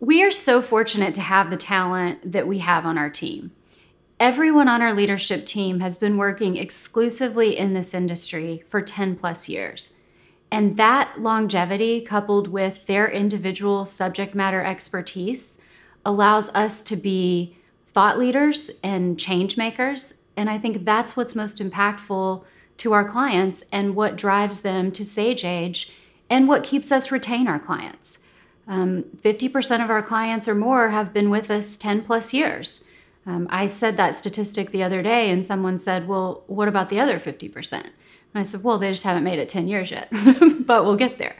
We are so fortunate to have the talent that we have on our team. Everyone on our leadership team has been working exclusively in this industry for 10 plus years. And that longevity, coupled with their individual subject matter expertise, allows us to be thought leaders and change makers. And I think that's what's most impactful to our clients and what drives them to Sage Age and what keeps us retain our clients. Um, 50% of our clients or more have been with us 10 plus years. Um, I said that statistic the other day, and someone said, Well, what about the other 50%? And I said, Well, they just haven't made it 10 years yet, but we'll get there.